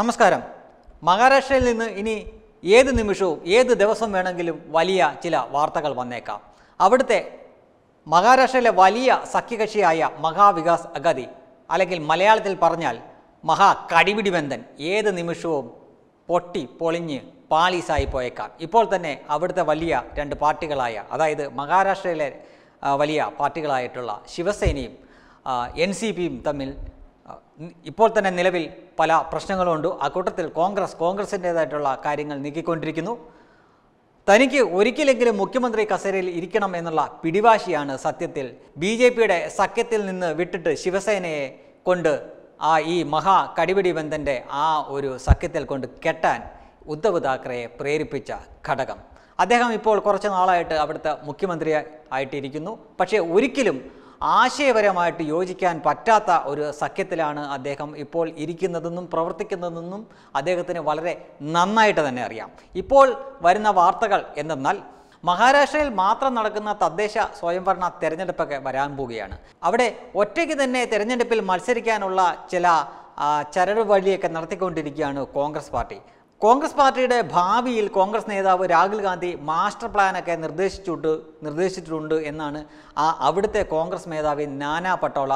നമസ്കാരം മഹാരാഷ്ട്രയിൽ നിന്ന് ഇനി ഏത് നിമിഷവും ഏത് ദിവസം വേണമെങ്കിലും വലിയ ചില വാർത്തകൾ വന്നേക്കാം അവിടുത്തെ മഹാരാഷ്ട്രയിലെ വലിയ സഖ്യകക്ഷിയായ മഹാവികാസ് അഗതി അല്ലെങ്കിൽ മലയാളത്തിൽ പറഞ്ഞാൽ മഹാ ബന്ധൻ ഏത് നിമിഷവും പൊട്ടി പൊളിഞ്ഞ് പാലീസായി പോയേക്കാം ഇപ്പോൾ തന്നെ അവിടുത്തെ വലിയ രണ്ട് പാർട്ടികളായ അതായത് മഹാരാഷ്ട്രയിലെ വലിയ പാർട്ടികളായിട്ടുള്ള ശിവസേനയും എൻ സി പിയും തമ്മിൽ ഇപ്പോൾ തന്നെ നിലവിൽ പല ആ അക്കൂട്ടത്തിൽ കോൺഗ്രസ് കോൺഗ്രസിൻ്റേതായിട്ടുള്ള കാര്യങ്ങൾ നീക്കിക്കൊണ്ടിരിക്കുന്നു തനിക്ക് ഒരിക്കലെങ്കിലും മുഖ്യമന്ത്രി കസേരയിൽ ഇരിക്കണം എന്നുള്ള പിടിവാശിയാണ് സത്യത്തിൽ ബി ജെ പിയുടെ സഖ്യത്തിൽ നിന്ന് വിട്ടിട്ട് ശിവസേനയെ കൊണ്ട് ആ ഈ മഹാ കടിപിടി ബന്ധൻ്റെ ആ ഒരു സഖ്യത്തിൽ കൊണ്ട് കെട്ടാൻ ഉദ്ധവ് താക്കറെയെ പ്രേരിപ്പിച്ച ഘടകം അദ്ദേഹം ഇപ്പോൾ കുറച്ച് നാളായിട്ട് അവിടുത്തെ മുഖ്യമന്ത്രി ആയിട്ടിരിക്കുന്നു പക്ഷേ ഒരിക്കലും ആശയപരമായിട്ട് യോജിക്കാൻ പറ്റാത്ത ഒരു സഖ്യത്തിലാണ് അദ്ദേഹം ഇപ്പോൾ ഇരിക്കുന്നതെന്നും പ്രവർത്തിക്കുന്നതെന്നും അദ്ദേഹത്തിന് വളരെ നന്നായിട്ട് തന്നെ അറിയാം ഇപ്പോൾ വരുന്ന വാർത്തകൾ എന്തെന്നാൽ മഹാരാഷ്ട്രയിൽ മാത്രം നടക്കുന്ന തദ്ദേശ സ്വയംഭരണ തെരഞ്ഞെടുപ്പൊക്കെ വരാൻ പോവുകയാണ് അവിടെ ഒറ്റയ്ക്ക് തന്നെ തെരഞ്ഞെടുപ്പിൽ മത്സരിക്കാനുള്ള ചില വഴിയൊക്കെ നടത്തിക്കൊണ്ടിരിക്കുകയാണ് കോൺഗ്രസ് പാർട്ടി കോൺഗ്രസ് പാർട്ടിയുടെ ഭാവിയിൽ കോൺഗ്രസ് നേതാവ് രാഹുൽ ഗാന്ധി മാസ്റ്റർ പ്ലാനൊക്കെ നിർദ്ദേശിച്ചിട്ട് നിർദ്ദേശിച്ചിട്ടുണ്ട് എന്നാണ് ആ അവിടുത്തെ കോൺഗ്രസ് മേധാവി നാനാ പട്ടോള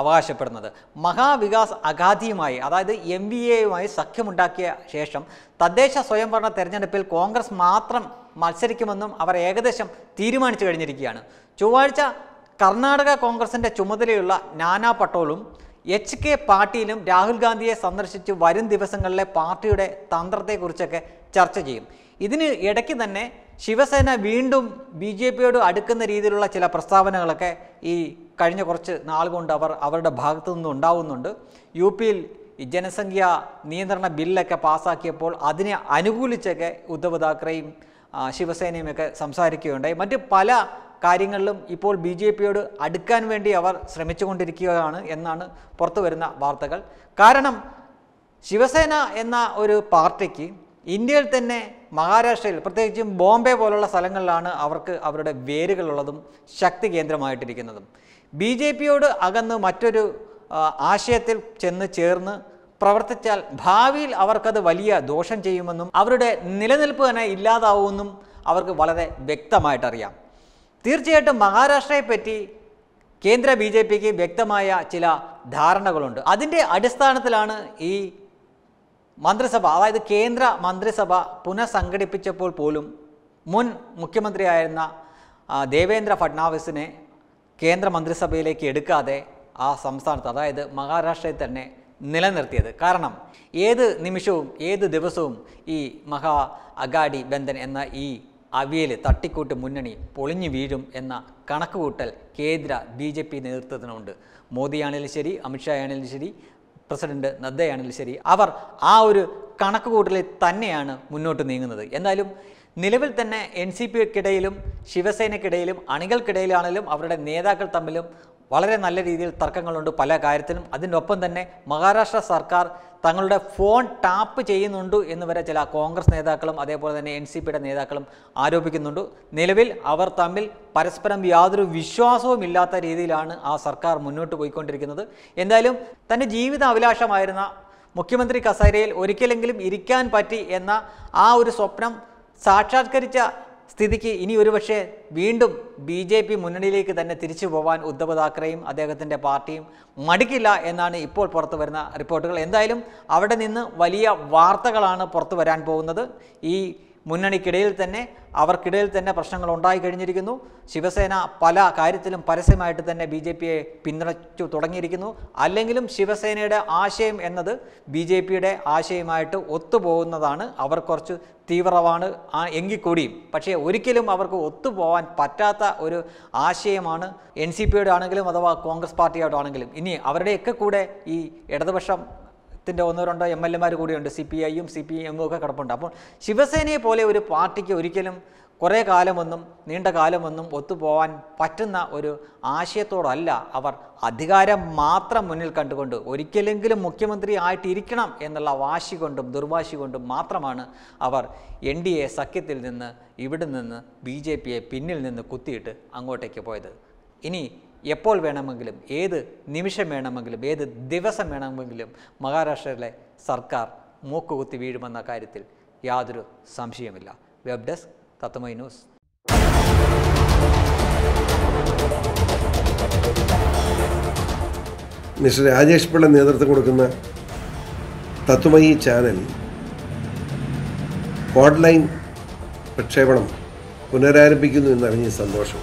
അവകാശപ്പെടുന്നത് മഹാവികാസ് അഗാധിയുമായി അതായത് എം വി എയുമായി സഖ്യമുണ്ടാക്കിയ ശേഷം തദ്ദേശ സ്വയംഭരണ തെരഞ്ഞെടുപ്പിൽ കോൺഗ്രസ് മാത്രം മത്സരിക്കുമെന്നും അവർ ഏകദേശം തീരുമാനിച്ചു കഴിഞ്ഞിരിക്കുകയാണ് ചൊവ്വാഴ്ച കർണാടക കോൺഗ്രസിൻ്റെ ചുമതലയുള്ള നാനാ പട്ടോളും എച്ച് കെ പാട്ടീലും രാഹുൽ ഗാന്ധിയെ സന്ദർശിച്ച് വരും ദിവസങ്ങളിലെ പാർട്ടിയുടെ തന്ത്രത്തെക്കുറിച്ചൊക്കെ ചർച്ച ചെയ്യും ഇതിന് ഇടയ്ക്ക് തന്നെ ശിവസേന വീണ്ടും ബി ജെ പിയോട് അടുക്കുന്ന രീതിയിലുള്ള ചില പ്രസ്താവനകളൊക്കെ ഈ കഴിഞ്ഞ കുറച്ച് നാൾ കൊണ്ട് അവർ അവരുടെ ഭാഗത്തു നിന്നും ഉണ്ടാവുന്നുണ്ട് യു പിയിൽ ജനസംഖ്യാ നിയന്ത്രണ ബില്ലൊക്കെ പാസ്സാക്കിയപ്പോൾ അതിനെ അനുകൂലിച്ചൊക്കെ ഉദ്ധവ് താക്കറെയും ശിവസേനയുമൊക്കെ സംസാരിക്കുകയുണ്ടായി മറ്റ് പല കാര്യങ്ങളിലും ഇപ്പോൾ ബി ജെ പിയോട് അടുക്കാൻ വേണ്ടി അവർ ശ്രമിച്ചുകൊണ്ടിരിക്കുകയാണ് എന്നാണ് പുറത്തു വരുന്ന വാർത്തകൾ കാരണം ശിവസേന എന്ന ഒരു പാർട്ടിക്ക് ഇന്ത്യയിൽ തന്നെ മഹാരാഷ്ട്രയിൽ പ്രത്യേകിച്ചും ബോംബെ പോലുള്ള സ്ഥലങ്ങളിലാണ് അവർക്ക് അവരുടെ വേരുകളുള്ളതും ശക്തി കേന്ദ്രമായിട്ടിരിക്കുന്നതും ബി ജെ പിയോട് അകന്ന് മറ്റൊരു ആശയത്തിൽ ചെന്ന് ചേർന്ന് പ്രവർത്തിച്ചാൽ ഭാവിയിൽ അവർക്കത് വലിയ ദോഷം ചെയ്യുമെന്നും അവരുടെ നിലനിൽപ്പ് തന്നെ ഇല്ലാതാവുമെന്നും അവർക്ക് വളരെ വ്യക്തമായിട്ടറിയാം തീർച്ചയായിട്ടും മഹാരാഷ്ട്രയെപ്പറ്റി കേന്ദ്ര ബി ജെ പിക്ക് വ്യക്തമായ ചില ധാരണകളുണ്ട് അതിൻ്റെ അടിസ്ഥാനത്തിലാണ് ഈ മന്ത്രിസഭ അതായത് കേന്ദ്ര മന്ത്രിസഭ പുനഃസംഘടിപ്പിച്ചപ്പോൾ പോലും മുൻ മുഖ്യമന്ത്രിയായിരുന്ന ദേവേന്ദ്ര ഫഡ്നാവിസിനെ കേന്ദ്ര മന്ത്രിസഭയിലേക്ക് എടുക്കാതെ ആ സംസ്ഥാനത്ത് അതായത് മഹാരാഷ്ട്രയിൽ തന്നെ നിലനിർത്തിയത് കാരണം ഏത് നിമിഷവും ഏത് ദിവസവും ഈ മഹാ അഗാഡി ബന്ധൻ എന്ന ഈ അവിയൽ തട്ടിക്കൂട്ട് മുന്നണി പൊളിഞ്ഞു വീഴും എന്ന കണക്കുകൂട്ടൽ കേന്ദ്ര ബി ജെ പി നേതൃത്വത്തിനുണ്ട് മോദിയാണെങ്കിലും ശരി അമിത്ഷാ അമിത്ഷായാണെങ്കിലും ശരി പ്രസിഡന്റ് നദ്ദയാണെങ്കിലും ശരി അവർ ആ ഒരു കണക്കുകൂട്ടലിൽ തന്നെയാണ് മുന്നോട്ട് നീങ്ങുന്നത് എന്നാലും നിലവിൽ തന്നെ എൻ സി പിക്കിടയിലും ശിവസേനയ്ക്കിടയിലും അണികൾക്കിടയിലാണെങ്കിലും അവരുടെ നേതാക്കൾ തമ്മിലും വളരെ നല്ല രീതിയിൽ തർക്കങ്ങളുണ്ട് പല കാര്യത്തിനും അതിനൊപ്പം തന്നെ മഹാരാഷ്ട്ര സർക്കാർ തങ്ങളുടെ ഫോൺ ടാപ്പ് ചെയ്യുന്നുണ്ട് എന്ന് വരെ ചില കോൺഗ്രസ് നേതാക്കളും അതേപോലെ തന്നെ എൻ സി പിയുടെ നേതാക്കളും ആരോപിക്കുന്നുണ്ട് നിലവിൽ അവർ തമ്മിൽ പരസ്പരം യാതൊരു വിശ്വാസവും ഇല്ലാത്ത രീതിയിലാണ് ആ സർക്കാർ മുന്നോട്ട് പോയിക്കൊണ്ടിരിക്കുന്നത് എന്തായാലും തൻ്റെ ജീവിത അഭിലാഷമായിരുന്ന മുഖ്യമന്ത്രി കസേരയിൽ ഒരിക്കലെങ്കിലും ഇരിക്കാൻ പറ്റി എന്ന ആ ഒരു സ്വപ്നം സാക്ഷാത്കരിച്ച സ്ഥിതിക്ക് ഇനി ഒരുപക്ഷെ വീണ്ടും ബി ജെ പി മുന്നണിയിലേക്ക് തന്നെ തിരിച്ചു പോകാൻ ഉദ്ധവ് താക്കറെയും അദ്ദേഹത്തിൻ്റെ പാർട്ടിയും മടിക്കില്ല എന്നാണ് ഇപ്പോൾ പുറത്തു വരുന്ന റിപ്പോർട്ടുകൾ എന്തായാലും അവിടെ നിന്ന് വലിയ വാർത്തകളാണ് പുറത്തു വരാൻ പോകുന്നത് ഈ മുന്നണിക്കിടയിൽ തന്നെ അവർക്കിടയിൽ തന്നെ പ്രശ്നങ്ങൾ ഉണ്ടായി കഴിഞ്ഞിരിക്കുന്നു ശിവസേന പല കാര്യത്തിലും പരസ്യമായിട്ട് തന്നെ ബി ജെ പിയെ പിന്തുണച്ചു തുടങ്ങിയിരിക്കുന്നു അല്ലെങ്കിലും ശിവസേനയുടെ ആശയം എന്നത് ബി ജെ പിയുടെ ആശയമായിട്ട് ഒത്തുപോകുന്നതാണ് അവർ കുറച്ച് തീവ്രമാണ് എങ്കിൽ കൂടിയും പക്ഷേ ഒരിക്കലും അവർക്ക് ഒത്തുപോകാൻ പറ്റാത്ത ഒരു ആശയമാണ് എൻ സി പിയുടെ ആണെങ്കിലും അഥവാ കോൺഗ്രസ് പാർട്ടിയോടാണെങ്കിലും ഇനി അവരുടെയൊക്കെ കൂടെ ഈ ഇടതുപക്ഷം ത്തിൻ്റെ ഒന്നോ രണ്ടോ എം എൽ എമാർ കൂടിയുണ്ട് സി പി ഐയും സി പി എമ്മും ഒക്കെ കിടപ്പുണ്ട് അപ്പോൾ ശിവസേനയെ പോലെ ഒരു പാർട്ടിക്ക് ഒരിക്കലും കുറേ കാലമൊന്നും നീണ്ട കാലമൊന്നും ഒത്തുപോകാൻ പറ്റുന്ന ഒരു ആശയത്തോടല്ല അവർ അധികാരം മാത്രം മുന്നിൽ കണ്ടുകൊണ്ട് ഒരിക്കലെങ്കിലും മുഖ്യമന്ത്രി ആയിട്ടിരിക്കണം എന്നുള്ള വാശി കൊണ്ടും ദുർവാശി കൊണ്ടും മാത്രമാണ് അവർ എൻ ഡി എ സഖ്യത്തിൽ നിന്ന് ഇവിടെ നിന്ന് ബി ജെ പിയെ പിന്നിൽ നിന്ന് കുത്തിയിട്ട് അങ്ങോട്ടേക്ക് പോയത് ഇനി എപ്പോൾ വേണമെങ്കിലും ഏത് നിമിഷം വേണമെങ്കിലും ഏത് ദിവസം വേണമെങ്കിലും മഹാരാഷ്ട്രയിലെ സർക്കാർ മൂക്കുകുത്തി വീഴുമെന്ന കാര്യത്തിൽ യാതൊരു സംശയമില്ല വെബ് ഡെസ്ക് തത്തമൈ ന്യൂസ് നേതൃത്വം കൊടുക്കുന്ന തത്വമയി ചാനൽ ഓൺലൈൻ പ്രക്ഷേപണം പുനരാരംഭിക്കുന്നു സന്തോഷം